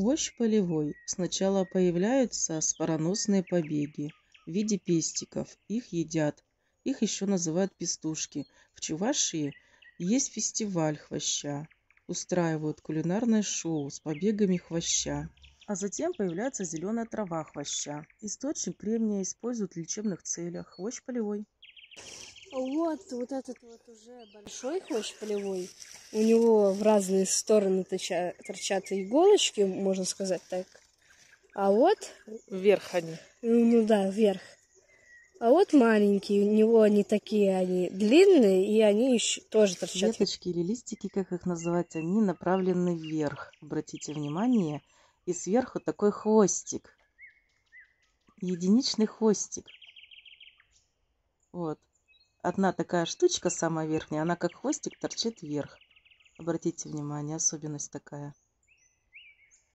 хвощ полевой сначала появляются спороносные побеги в виде пестиков. Их едят. Их еще называют пестушки. В Чувашии есть фестиваль хвоща. Устраивают кулинарное шоу с побегами хвоща. А затем появляется зеленая трава хвоща. Источник кремния используют в лечебных целях. Хвощ полевой вот, вот этот вот уже большой хвощ полевой. У него в разные стороны торчат, иголочки, можно сказать так. А вот... Вверх они. Ну да, вверх. А вот маленькие, у него они такие, они длинные, и они еще тоже торчат. Веточки или листики, как их называть, они направлены вверх. Обратите внимание, и сверху такой хвостик. Единичный хвостик. Вот одна такая штучка самая верхняя, она как хвостик торчит вверх. Обратите внимание, особенность такая.